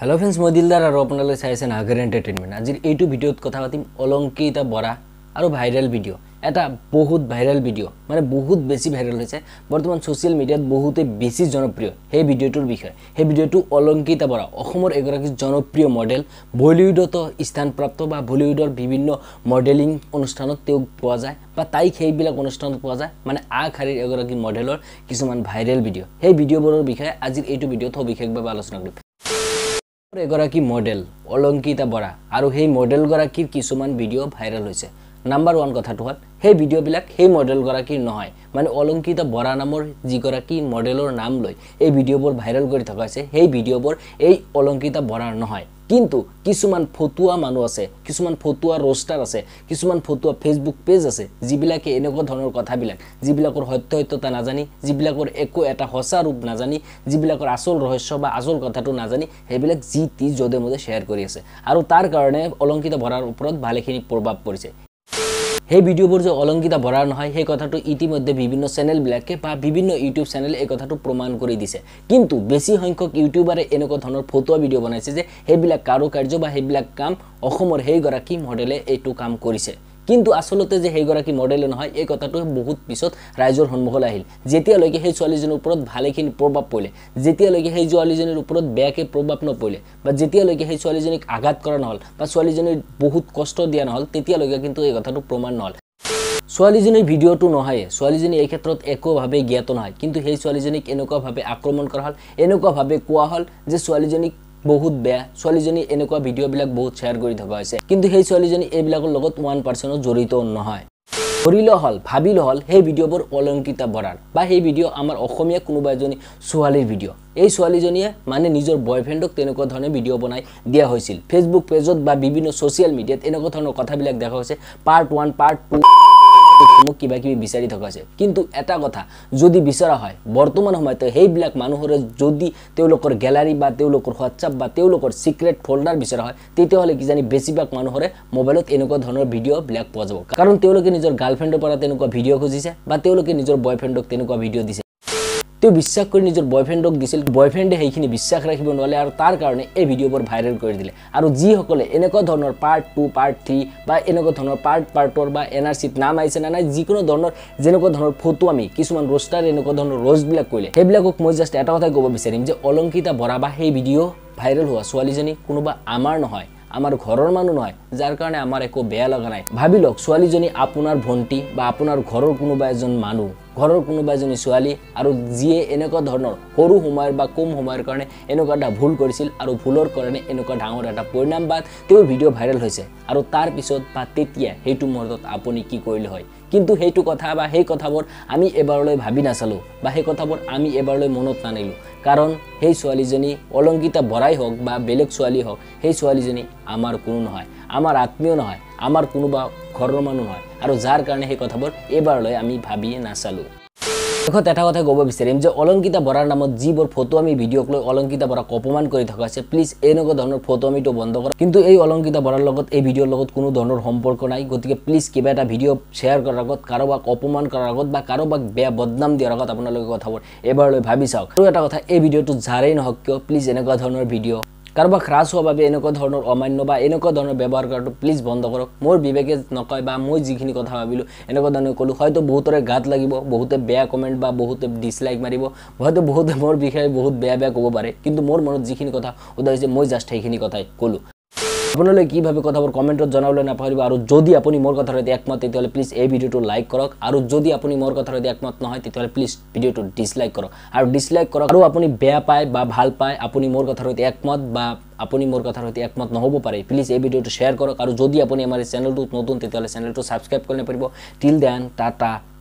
hello' friends মই দিলদাৰ আৰু আপোনালোকে চাই আছে নাগাৰ এণ্টাৰটেইনমেণ্ট আজিৰ এইটো ভিডিঅ'ত কথা পাতিম অলংকিতা বৰা আৰু ভাইৰেল ভিডিঅ' এটা বহুত ভাইৰেল ভিডিঅ' মানে বহুত বেছি ভাইৰেল হৈছে বৰ্তমান ছ'চিয়েল মিডিয়াত বহুতেই বেছি জনপ্ৰিয় সেই ভিডিঅ'টোৰ বিষয়ে সেই ভিডিঅ'টো অলংকিতা বৰা অসমৰ এগৰাকী জনপ্ৰিয় মডেল বলিউডতো স্থানপ্ৰাপ্ত বা বলিউডৰ বিভিন্ন মডেলিং অনুষ্ঠানত তেওঁক পোৱা যায় বা তাইক সেইবিলাক অনুষ্ঠানত পোৱা যায় মানে আগশাৰীৰ এগৰাকী মডেলৰ কিছুমান ভাইৰেল ভিডিঅ' সেই ভিডিঅ'বোৰৰ বিষয়ে আজিৰ এইটো ভিডিঅ'ত সবিশেষভাৱে আলোচনা কৰিম এগৰাকী মডেল অলংকিতা বৰা আৰু সেই মডেলগৰাকীৰ কিছুমান ভিডিঅ' ভাইৰেল হৈছে নাম্বাৰ ওৱান কথাটো হ'ল সেই ভিডিঅ'বিলাক সেই মডেলগৰাকীৰ নহয় মানে অলংকিতা বৰা নামৰ যিগৰাকী মডেলৰ নাম লৈ এই ভিডিঅ'বোৰ ভাইৰেল কৰি থকা হৈছে সেই ভিডিঅ'বোৰ এই অলংকিতা বৰাৰ নহয় কিন্তু কিছুমান ফটুৱা মানুহ আছে কিছুমান ফটুৱা ৰোষ্টাৰ আছে কিছুমান ফটুৱা ফেচবুক পেজ আছে যিবিলাকে এনেকুৱা ধৰণৰ কথাবিলাক যিবিলাকৰ সত্যসত্যতা নাজানি যিবিলাকৰ একো এটা সঁচা ৰূপ নাজানি যিবিলাকৰ আচল ৰহস্য বা আচল কথাটো নাজানি সেইবিলাক যি তি যদে মদে শ্বেয়াৰ কৰি আছে আৰু তাৰ কাৰণে অলংকিত ভৰাৰ ওপৰত ভালেখিনি প্ৰভাৱ পৰিছে সেই ভিডিঅ'বোৰ যে অলংকিতা ভৰা নহয় সেই কথাটো ইতিমধ্যে বিভিন্ন চেনেলবিলাকে বা বিভিন্ন ইউটিউব চেনেলে এই কথাটো প্ৰমাণ কৰি দিছে কিন্তু বেছি সংখ্যক ইউটিউবাৰে এনেকুৱা ধৰণৰ ফটুৱা ভিডিঅ' বনাইছে যে সেইবিলাক কাৰো কাৰ্য বা সেইবিলাক কাম অসমৰ সেইগৰাকী মডেলে এইটো কাম কৰিছে কিন্তু আচলতে যে সেইগৰাকী মডেলে নহয় এই কথাটো বহুত পিছত ৰাইজৰ সন্মুখলৈ আহিল যেতিয়ালৈকে সেই ছোৱালীজনীৰ ওপৰত ভালেখিনি প্ৰভাৱ পৰিলে যেতিয়ালৈকে সেই ছোৱালীজনীৰ ওপৰত বেয়াকৈ প্ৰভাৱ নপৰিলে বা যেতিয়ালৈকে সেই ছোৱালীজনীক আঘাত কৰা নহ'ল বা ছোৱালীজনীক বহুত কষ্ট দিয়া নহ'ল তেতিয়ালৈকে কিন্তু এই কথাটো প্ৰমাণ নহ'ল ছোৱালীজনীৰ ভিডিঅ'টো নহয়েই ছোৱালীজনী এই ক্ষেত্ৰত একোভাৱে জ্ঞাত নহয় কিন্তু সেই ছোৱালীজনীক এনেকুৱাভাৱে আক্ৰমণ কৰা হ'ল এনেকুৱাভাৱে কোৱা হ'ল যে ছোৱালীজনীক বহুত বেয়া ছোৱালীজনী এনেকুৱা ভিডিঅ'বিলাক বহুত শ্বেয়াৰ কৰি থকা হৈছে কিন্তু সেই ছোৱালীজনী এইবিলাকৰ লগত ওৱান পাৰ্চেণ্টত জড়িত নহয় কৰিলে হ'ল ভাবিলে হ'ল সেই ভিডিঅ'বোৰ অলংকিতা বৰাৰ বা সেই ভিডিঅ' আমাৰ অসমীয়া কোনোবা এজনী ছোৱালীৰ ভিডিঅ' এই ছোৱালীজনীয়ে মানে নিজৰ বয়ফ্ৰেণ্ডক তেনেকুৱা ধৰণে ভিডিঅ' বনাই দিয়া হৈছিল ফেচবুক পেজত বা বিভিন্ন ছ'চিয়েল মিডিয়াত এনেকুৱা ধৰণৰ কথাবিলাক দেখা হৈছে পাৰ্ট ওৱান পাৰ্ট টু মোক কিবা কিবি বিচাৰি থকা হৈছে কিন্তু এটা কথা যদি বিচৰা হয় বৰ্তমান সময়ত সেইবিলাক মানুহৰে যদি তেওঁলোকৰ গেলাৰী বা তেওঁলোকৰ হোৱাটছআপ বা তেওঁলোকৰ ছিক্ৰেট ফল্ডাৰ বিচৰা হয় তেতিয়াহ'লে কিজানি বেছিভাগ মানুহৰে মোবাইলত এনেকুৱা ধৰণৰ ভিডিঅ'বিলাক পোৱা যাব কাৰণ তেওঁলোকে নিজৰ গাৰ্লফ্ৰেণ্ডৰ পৰা তেনেকুৱা ভিডিঅ' খুজিছে বা তেওঁলোকে নিজৰ বয়ফ্ৰেণ্ডক তেনেকুৱা ভিডিঅ' দিছে তেওঁ বিশ্বাস কৰি নিজৰ বয়ফ্ৰেণ্ডক দিছিল বয়ফ্ৰেণ্ডে সেইখিনি বিশ্বাস ৰাখিব নোৱাৰে আৰু তাৰ কাৰণে এই ভিডিঅ'বোৰ ভাইৰেল কৰি দিলে আৰু যিসকলে এনেকুৱা ধৰণৰ পাৰ্ট টু পাৰ্ট থ্ৰী বা এনেকুৱা ধৰণৰ পাৰ্ট পাৰ্টৰ বা এন আৰ চিত নাম আহিছে নে নাই যিকোনো ধৰণৰ যেনেকুৱা ধৰণৰ ফটো আমি কিছুমান ৰোষ্টাৰ এনেকুৱা ধৰণৰ ৰোষ্টবিলাক কৰিলে সেইবিলাকক মই জাষ্ট এটা কথাই ক'ব বিচাৰিম যে অলংকিতা বৰা বা সেই ভিডিঅ' ভাইৰেল হোৱা ছোৱালীজনী কোনোবা আমাৰ নহয় আমাৰ ঘৰৰ মানুহ নহয় যাৰ কাৰণে আমাৰ একো বেয়া লগা নাই ভাবি লওক ছোৱালীজনী আপোনাৰ ভণ্টি বা আপোনাৰ ঘৰৰ কোনোবা এজন মানুহ ঘৰৰ কোনোবা এজনী ছোৱালী আৰু যিয়ে এনেকুৱা ধৰণৰ সৰু সময়ৰ বা কম সময়ৰ কাৰণে এনেকুৱা এটা ভুল কৰিছিল আৰু ভুলৰ কাৰণে এনেকুৱা ডাঙৰ এটা পৰিণাম বা তেওঁৰ ভিডিঅ' ভাইৰেল হৈছে আৰু তাৰপিছত বা তেতিয়া সেইটো মুহূৰ্তত আপুনি কি কৰিলে হয় কিন্তু সেইটো কথা বা সেই কথাবোৰ আমি এবাৰলৈ ভাবি নাচালোঁ বা সেই কথাবোৰ আমি এবাৰলৈ মনত নানিলোঁ কাৰণ সেই ছোৱালীজনী অলংকিতা বৰাই হওক বা বেলেগ ছোৱালী হওক সেই ছোৱালীজনী আমাৰ কোনো নহয় আমাৰ আত্মীয় নহয় আমাৰ কোনোবা ঘৰৰ মানুহ নহয় আৰু যাৰ কাৰণে সেই কথাবোৰ এইবাৰলৈ আমি ভাবিয়ে নাচালোঁ দেখত এটা কথা ক'ব বিচাৰিম যে অলংকিতা বৰাৰ নামত যিবোৰ ফটো আমি ভিডিঅ'ক লৈ অলংকিতা বৰাক অপমান কৰি থকা হৈছে প্লিজ এনেকুৱা ধৰণৰ ফটো আমিতো বন্ধ কৰা কিন্তু এই অলংকিতা বৰাৰ লগত এই ভিডিঅ'ৰ লগত কোনো ধৰণৰ সম্পৰ্ক নাই গতিকে প্লিজ কিবা এটা ভিডিঅ' শ্বেয়াৰ কৰাৰ আগত কাৰোবাক অপমান কৰাৰ আগত বা কাৰোবাক বেয়া বদনাম দিয়াৰ আগত আপোনালোকে কথাবোৰ এবাৰলৈ ভাবি চাওক আৰু এটা কথা এই ভিডিঅ'টো যাৰেই নহওক কিয় প্লিজ এনেকুৱা ধৰণৰ ভিডিঅ' কাৰোবাক হ্ৰাস হোৱাৰ বাবে এনেকুৱা ধৰণৰ অমান্য বা এনেকুৱা ধৰণৰ ব্যৱহাৰ কৰাটো প্লিজ বন্ধ কৰক মোৰ বিবেকে নকয় বা মই যিখিনি কথা ভাবিলোঁ এনেকুৱা ধৰণে ক'লোঁ হয়তো বহুতৰে গাত লাগিব বহুতে বেয়া কমেণ্ট বা বহুতে ডিছলাইক মাৰিব হয়তো বহুতে মোৰ বিষয়ে বহুত বেয়া বেয়া ক'ব পাৰে কিন্তু মোৰ মনত যিখিনি কথা সোধা হৈছে মই জাষ্ট সেইখিনি কথাই ক'লোঁ আপনাদেৰ কিভাবে কথাবোৰ কমেন্টত জানাবলে না পাৰিব আৰ যদি আপুনি মোৰ কথাৰ হইতে একমত তাহলে প্লিজ এই ভিডিওটো লাইক কৰক আৰু যদি আপুনি মোৰ কথাৰ হইতে একমত নহয় হয় প্লিজ ভিডিওটো ডিসলাইক কৰক আৰু ডিসলাইক কৰক আৰু আপুনি বেয়া পায় বা ভাল পায় আপুনি মোৰ কথাৰ হইতে একমত বা আপুনি মোৰ কথাৰ হইতে একমত নহব পাৰে প্লিজ এই ভিডিওটো শেয়াৰ কৰক আৰু যদি আপুনি আমাৰ চ্যানেলটো নতুন তাহলে চেনেলটো সাবস্ক্ৰাইব কৰিব পাৰিব টিল দেন টাটা